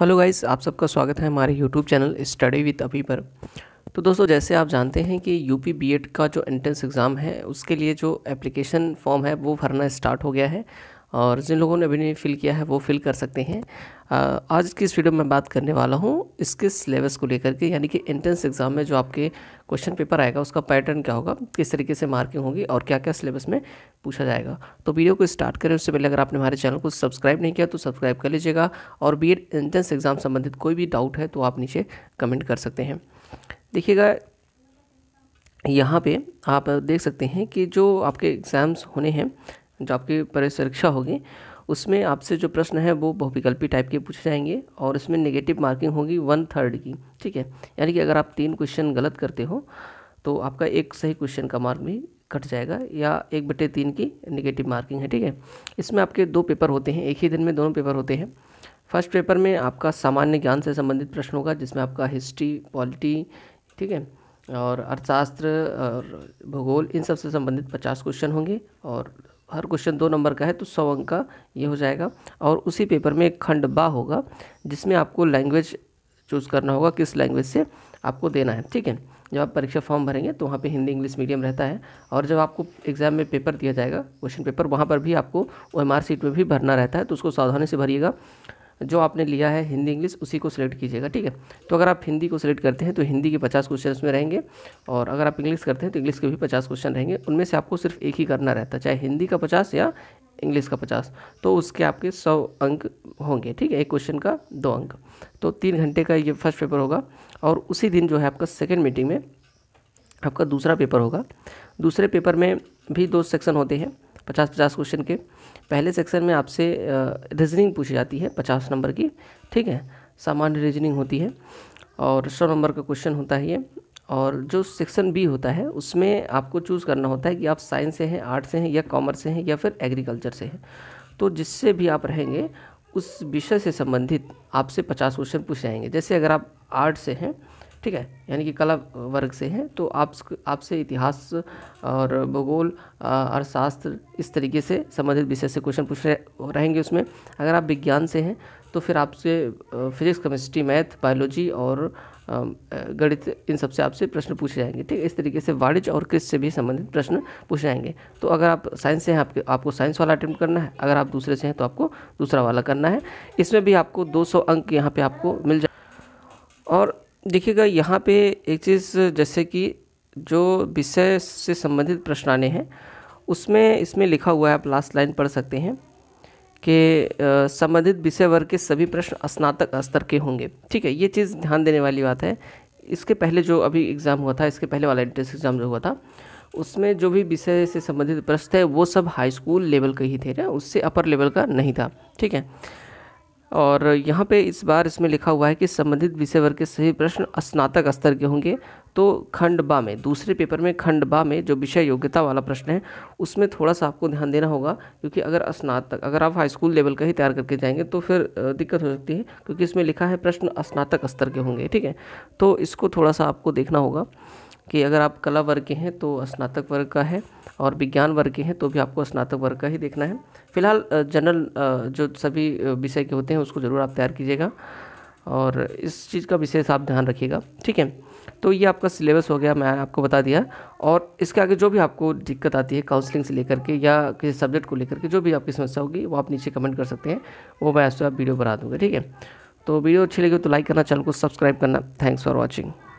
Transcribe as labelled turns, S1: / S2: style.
S1: hello guys आप सबका स्वागत है हमारे यूट्यूब चैनल स्टडी विद अभी पर तो दोस्तों जैसे आप जानते हैं कि यूपी बीएड का जो एंट्रेंस एग्ज़ाम है उसके लिए जो एप्लीकेशन फॉर्म है वो भरना स्टार्ट हो गया है और जिन लोगों ने अभी नहीं फिल किया है वो फिल कर सकते हैं आज की इस वीडियो में बात करने वाला हूँ इसके सिलेबस को लेकर के यानी कि एंट्रेंस एग्ज़ाम में जो आपके क्वेश्चन पेपर आएगा उसका पैटर्न क्या होगा किस तरीके से मार्किंग होगी और क्या क्या सिलेबस में पूछा जाएगा तो वीडियो को स्टार्ट करें उससे पहले अगर आपने हमारे चैनल को सब्सक्राइब नहीं किया तो सब्सक्राइब कर लीजिएगा और बी एंट्रेंस एग्ज़ाम संबंधित कोई भी डाउट है तो आप नीचे कमेंट कर सकते हैं देखिएगा यहाँ पे आप देख सकते हैं कि जो आपके एग्ज़ाम्स होने हैं जो आपकी परीक्षा होगी उसमें आपसे जो प्रश्न है वो बहुविकल्पी टाइप के पूछे जाएंगे और इसमें नेगेटिव मार्किंग होगी वन थर्ड की ठीक है यानी कि अगर आप तीन क्वेश्चन गलत करते हो तो आपका एक सही क्वेश्चन का मार्क भी कट जाएगा या एक बटे तीन की नेगेटिव मार्किंग है ठीक है इसमें आपके दो पेपर होते हैं एक ही दिन में दोनों पेपर होते हैं फर्स्ट पेपर में आपका सामान्य ज्ञान से संबंधित प्रश्न होगा जिसमें आपका हिस्ट्री पॉलिटी ठीक है और अर्थशास्त्र और भूगोल इन सब से संबंधित पचास क्वेश्चन होंगे और हर क्वेश्चन दो नंबर का है तो सौ अंक का ये हो जाएगा और उसी पेपर में एक खंड बा होगा जिसमें आपको लैंग्वेज चूज़ करना होगा किस लैंग्वेज से आपको देना है ठीक है जब आप परीक्षा फॉर्म भरेंगे तो वहाँ पे हिंदी इंग्लिश मीडियम रहता है और जब आपको एग्ज़ाम में पेपर दिया जाएगा क्वेश्चन पेपर वहाँ पर भी आपको ओ एम सीट में भी भरना रहता है तो उसको सावधानी से भरिएगा जो आपने लिया है हिंदी इंग्लिश उसी को सिलेक्ट कीजिएगा ठीक है तो अगर आप हिंदी को सिलेक्ट करते हैं तो हिंदी के पचास क्वेश्चन उसमें रहेंगे और अगर आप इंग्लिश करते हैं तो इंग्लिश के भी पचास क्वेश्चन रहेंगे उनमें से आपको सिर्फ एक ही करना रहता है चाहे हिंदी का पचास या इंग्लिश का पचास तो उसके आपके सौ अंक होंगे ठीक है एक क्वेश्चन का दो अंक तो तीन घंटे का ये फर्स्ट पेपर होगा और उसी दिन जो है आपका सेकेंड मीटिंग में आपका दूसरा पेपर होगा दूसरे पेपर में भी दो सेक्शन होते हैं पचास पचास क्वेश्चन के पहले सेक्शन में आपसे रीजनिंग पूछी जाती है पचास नंबर की ठीक है सामान्य रीजनिंग होती है और सौ नंबर का क्वेश्चन होता है ये और जो सेक्शन बी होता है उसमें आपको चूज़ करना होता है कि आप साइंस से हैं आर्ट से हैं या कॉमर्स से हैं या फिर एग्रीकल्चर से हैं तो जिससे भी आप रहेंगे उस विषय से संबंधित आपसे पचास क्वेश्चन पूछ जाएंगे जैसे अगर आप आर्ट से हैं ठीक है यानी कि कला वर्ग से है तो आप आपसे इतिहास और भूगोल और शास्त्र इस तरीके से संबंधित विषय से क्वेश्चन पूछ रहे रहेंगे उसमें अगर आप विज्ञान से हैं तो फिर आपसे फिजिक्स केमिस्ट्री मैथ बायोलॉजी और गणित इन सब से आपसे प्रश्न पूछे जाएंगे ठीक है इस तरीके से वाणिज्य और कृषि से भी संबंधित प्रश्न पूछे जाएंगे तो अगर आप साइंस से हैं आपके आपको साइंस वाला अटेम्प्ट करना है अगर आप दूसरे से हैं तो आपको दूसरा वाला करना है इसमें भी आपको 200 अंक यहाँ पे आपको मिल जाए और देखिएगा यहाँ पे एक चीज़ जैसे कि जो विषय से संबंधित प्रश्न आने हैं उसमें इसमें लिखा हुआ है आप लास्ट लाइन पढ़ सकते हैं कि संबंधित विषय वर्ग के सभी प्रश्न स्नातक स्तर के होंगे ठीक है ये चीज़ ध्यान देने वाली बात है इसके पहले जो अभी एग्ज़ाम हुआ था इसके पहले वाला एंट्रेंस एग्ज़ाम जो हुआ था उसमें जो भी विषय से संबंधित प्रश्न थे वो सब हाई स्कूल लेवल के ही थे ना उससे अपर लेवल का नहीं था ठीक है और यहाँ पे इस बार इसमें लिखा हुआ है कि संबंधित विषय वर्ग के सही प्रश्न स्नातक स्तर के होंगे तो खंड बा में दूसरे पेपर में खंड बा में जो विषय योग्यता वाला प्रश्न है उसमें थोड़ा सा आपको ध्यान देना होगा क्योंकि अगर स्नातक अगर आप हाई स्कूल लेवल का ही तैयार करके जाएंगे तो फिर दिक्कत हो सकती है क्योंकि इसमें लिखा है प्रश्न स्नातक स्तर के होंगे ठीक है तो इसको थोड़ा सा आपको देखना होगा कि अगर आप कला वर्ग के हैं तो स्नातक वर्ग का है और विज्ञान वर्ग के हैं तो भी आपको स्नातक वर्ग का ही देखना है फिलहाल जनरल जो सभी विषय के होते हैं उसको ज़रूर आप तैयार कीजिएगा और इस चीज़ का विशेष आप ध्यान रखिएगा ठीक है तो ये आपका सिलेबस हो गया मैं आपको बता दिया और इसके आगे जो भी आपको दिक्कत आती है काउंसलिंग से लेकर के या किसी सब्जेक्ट को लेकर के जो भी आपकी समस्या होगी वो आप नीचे कमेंट कर सकते हैं वो मैं ऐसे तो आप वीडियो बना दूँगा ठीक है तो वीडियो अच्छी लगी तो लाइक करना चैनल को सब्सक्राइब करना थैंक्स फॉर वॉचिंग